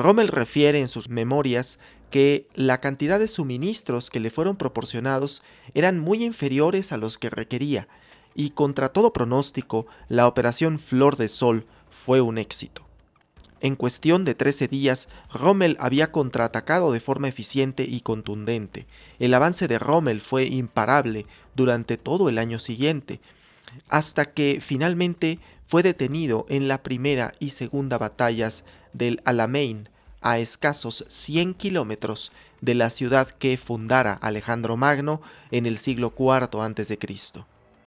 Rommel refiere en sus memorias que la cantidad de suministros que le fueron proporcionados eran muy inferiores a los que requería, y contra todo pronóstico, la operación Flor de Sol fue un éxito. En cuestión de 13 días, Rommel había contraatacado de forma eficiente y contundente. El avance de Rommel fue imparable durante todo el año siguiente, hasta que finalmente fue detenido en la primera y segunda batallas del Alamein, a escasos 100 kilómetros de la ciudad que fundara Alejandro Magno en el siglo IV a.C.